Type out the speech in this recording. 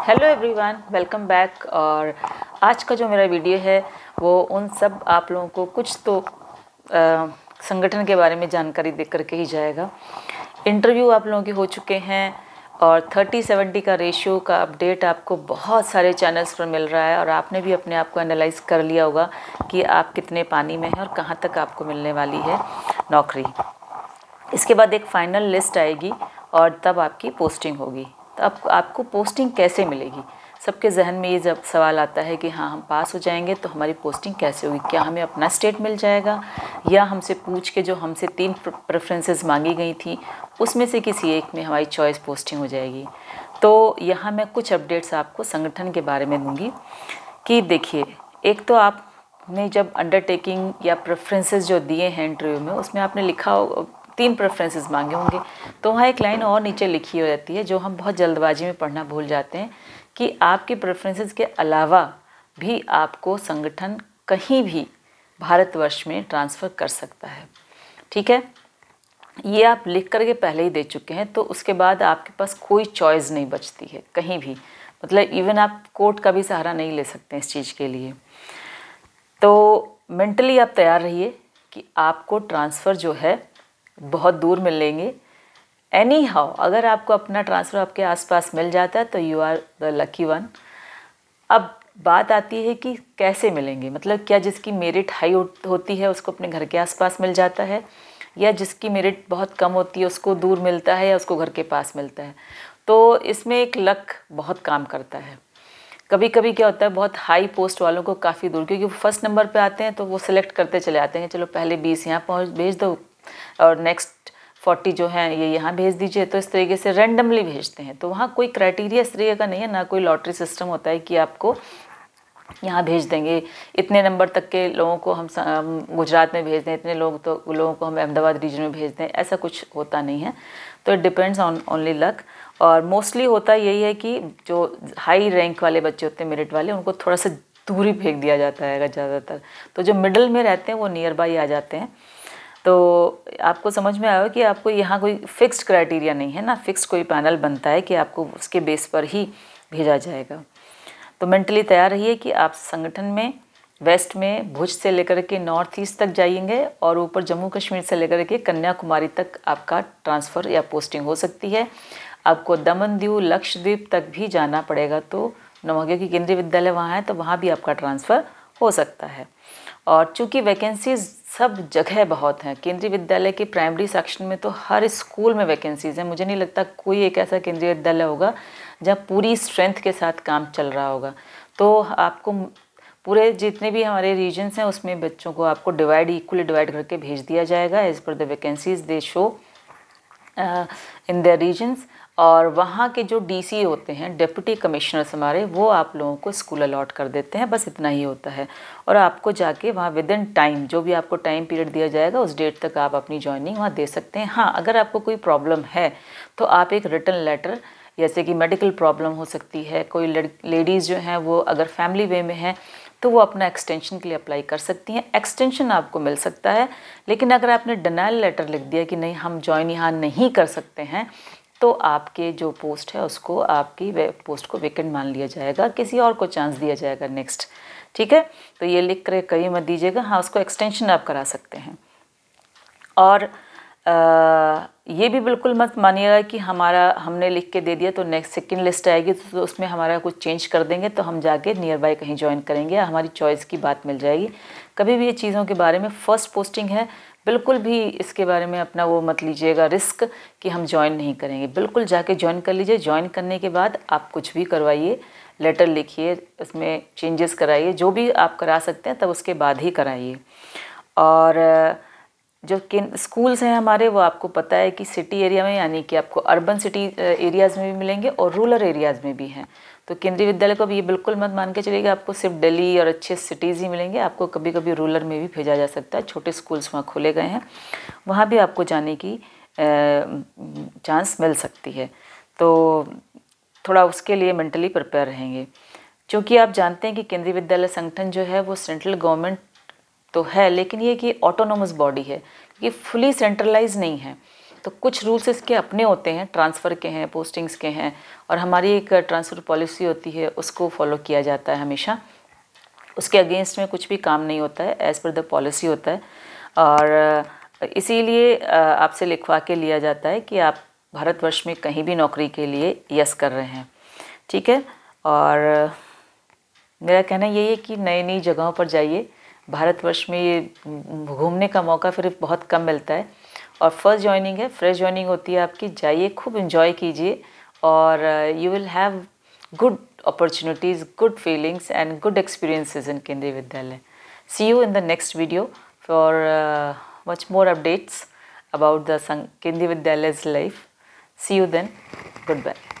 hello everyone welcome back और आज का जो मेरा वीडियो है वो उन सब आप लोगों को कुछ तो आ, संगठन के बारे में जानकारी दे करके ही जाएगा इंटरव्यू आप लोगों के हो चुके हैं और थर्टी सेवेंटी का रेशियो का अपडेट आपको बहुत सारे चैनल्स पर मिल रहा है और आपने भी अपने आप को एनालाइज कर लिया होगा कि आप कितने पानी में हैं और कहाँ तक आपको मिलने वाली है नौकरी इसके बाद एक फ़ाइनल लिस्ट आएगी और तब आपकी पोस्टिंग होगी तो आप, आपको पोस्टिंग कैसे मिलेगी सबके जहन में ये जब सवाल आता है कि हाँ हम पास हो जाएंगे तो हमारी पोस्टिंग कैसे होगी क्या हमें अपना स्टेट मिल जाएगा या हमसे पूछ के जो हमसे तीन प्रेफरेंसेस मांगी गई थी उसमें से किसी एक में हमारी चॉइस पोस्टिंग हो जाएगी तो यहाँ मैं कुछ अपडेट्स आपको संगठन के बारे में दूँगी कि देखिए एक तो आपने जब अंडरटेकिंग या प्रेफरेंसेस जो दिए हैं इंटरव्यू में उसमें आपने लिखा तीन प्रेफरेंसेस मांगे होंगे तो वहाँ एक लाइन और नीचे लिखी हो जाती है जो हम बहुत जल्दबाजी में पढ़ना भूल जाते हैं कि आपके प्रेफरेंसेस के अलावा भी आपको संगठन कहीं भी भारतवर्ष में ट्रांसफ़र कर सकता है ठीक है ये आप लिख करके पहले ही दे चुके हैं तो उसके बाद आपके पास कोई चॉइस नहीं बचती है कहीं भी मतलब इवन आप कोर्ट का भी सहारा नहीं ले सकते इस चीज़ के लिए तो मेंटली आप तैयार रहिए कि आपको ट्रांसफ़र जो है बहुत दूर मिलेंगे एनी हाउ अगर आपको अपना ट्रांसफ़र आपके आसपास मिल जाता है तो you are the lucky one अब बात आती है कि कैसे मिलेंगे मतलब क्या जिसकी मेरिट हाई होती है उसको अपने घर के आसपास मिल जाता है या जिसकी मेरिट बहुत कम होती है उसको दूर मिलता है या उसको घर के पास मिलता है तो इसमें एक लक बहुत काम करता है कभी कभी क्या होता है बहुत हाई पोस्ट वालों को काफ़ी दूर क्योंकि वो फर्स्ट नंबर पे आते हैं तो वो सिलेक्ट करते चले आते हैं चलो पहले बीस यहाँ पहुँच भेज दो और नेक्स्ट फोर्टी जो है ये यहाँ भेज दीजिए तो इस तरीके से रेंडमली भेजते हैं तो वहाँ कोई क्राइटेरिया इस तरीके का नहीं है ना कोई लॉटरी सिस्टम होता है कि आपको यहाँ भेज देंगे इतने नंबर तक के लोगों को हम गुजरात में भेज दें इतने लोग तो लोगों को हम अहमदाबाद रीजन में भेज दें ऐसा कुछ होता नहीं है तो it depends on only luck और मोस्टली होता यही है कि जो हाई रैंक वाले बच्चे होते हैं मेरिट वाले उनको थोड़ा सा दूरी फेंक दिया जाता है ज़्यादातर तो जो मिडल में रहते हैं वो नियर बाई आ जाते हैं तो आपको समझ में आया कि आपको यहाँ कोई फिक्स्ड क्राइटेरिया नहीं है ना फिक्स कोई पैनल बनता है कि आपको उसके बेस पर ही भेजा जाएगा तो मेंटली तैयार रहिए कि आप संगठन में वेस्ट में भुज से लेकर के नॉर्थ ईस्ट तक जाइएंगे और ऊपर जम्मू कश्मीर से लेकर के कन्याकुमारी तक आपका ट्रांसफ़र या पोस्टिंग हो सकती है आपको दमन दीव लक्षद्वीप तक भी जाना पड़ेगा तो नवोदय की केंद्रीय विद्यालय वहाँ है तो वहाँ भी आपका ट्रांसफ़र हो सकता है और चूँकि वैकेंसीज़ सब जगह बहुत हैं केंद्रीय विद्यालय के प्राइमरी सेक्शन में तो हर स्कूल में वैकेंसीज हैं मुझे नहीं लगता कोई एक ऐसा केंद्रीय विद्यालय होगा जहाँ पूरी स्ट्रेंथ के साथ काम चल रहा होगा तो आपको पूरे जितने भी हमारे रीजन्स हैं उसमें बच्चों को आपको डिवाइड इक्वली डिवाइड करके भेज दिया जाएगा as per the vacancies they show in the regions और वहाँ के जो डीसी होते हैं डिप्टी कमिश्नर्स हमारे वो आप लोगों को स्कूल अलाट कर देते हैं बस इतना ही होता है और आपको जाके वहाँ विद इन टाइम जो भी आपको टाइम पीरियड दिया जाएगा उस डेट तक आप अपनी ज्वाइनिंग वहाँ दे सकते हैं हाँ अगर आपको कोई प्रॉब्लम है तो आप एक रिटर्न लेटर जैसे कि मेडिकल प्रॉब्लम हो सकती है कोई लेडीज़ जो हैं वो अगर फैमिली वे में हैं तो वो अपना एक्सटेंशन के लिए अप्लाई कर सकती हैं एक्सटेंशन आपको मिल सकता है लेकिन अगर आपने डनाइल लेटर लिख दिया कि नहीं हम ज्वाइन यहाँ नहीं कर सकते हैं तो आपके जो पोस्ट है उसको आपकी पोस्ट को वेकेंट मान लिया जाएगा किसी और को चांस दिया जाएगा नेक्स्ट ठीक है तो ये लिख कर कहीं मत दीजिएगा हाँ उसको एक्सटेंशन आप करा सकते हैं और आ, ये भी बिल्कुल मत मानिएगा कि हमारा हमने लिख के दे दिया तो नेक्स्ट सेकेंड लिस्ट आएगी तो उसमें हमारा कुछ चेंज कर देंगे तो हम जाके नियर बाय कहीं ज्वाइन करेंगे हमारी चॉइस की बात मिल जाएगी कभी भी ये चीज़ों के बारे में फ़र्स्ट पोस्टिंग है बिल्कुल भी इसके बारे में अपना वो मत लीजिएगा रिस्क कि हम ज्वाइन नहीं करेंगे बिल्कुल जाके ज्वाइन कर लीजिए ज्वाइन करने के बाद आप कुछ भी करवाइए लेटर लिखिए इसमें चेंजेस कराइए जो भी आप करा सकते हैं तब उसके बाद ही कराइए और जो कि स्कूल्स हैं हमारे वो आपको पता है कि सिटी एरिया में यानी कि आपको अर्बन सिटी एरियाज़ में भी मिलेंगे और रूरल एरियाज़ में भी हैं तो केंद्रीय विद्यालय को अब ये बिल्कुल मत मान के चलिए आपको सिर्फ दिल्ली और अच्छे सिटीज़ ही मिलेंगे आपको कभी कभी रूरल में भी भेजा जा सकता है छोटे स्कूल्स वहाँ खोले गए हैं वहाँ भी आपको जाने की चांस मिल सकती है तो थोड़ा उसके लिए मेंटली प्रिपेयर रहेंगे क्योंकि आप जानते हैं कि केंद्रीय विद्यालय संगठन जो है वो सेंट्रल गवर्नमेंट तो है लेकिन ये कि ऑटोनोमस बॉडी है क्योंकि फुली सेंट्रलाइज नहीं है तो कुछ रूल्स इसके अपने होते हैं ट्रांसफ़र के हैं पोस्टिंग्स के हैं और हमारी एक ट्रांसफ़र पॉलिसी होती है उसको फॉलो किया जाता है हमेशा उसके अगेंस्ट में कुछ भी काम नहीं होता है एज़ पर द पॉलिसी होता है और इसीलिए आपसे लिखवा के लिया जाता है कि आप भारतवर्ष में कहीं भी नौकरी के लिए यस कर रहे हैं ठीक है और मेरा कहना यही है कि नई नई जगहों पर जाइए भारतवर्ष में ये घूमने का मौका फिर बहुत कम मिलता है और फर्स्ट ज्वाइनिंग है फ्रेश ज्वाइनिंग होती है आपकी जाइए खूब इन्जॉय कीजिए और you will have good opportunities good feelings and good experiences in Kendriya Vidyalaya see you in the next video for much more updates about the Kendriya Vidyalaya life see you then good bye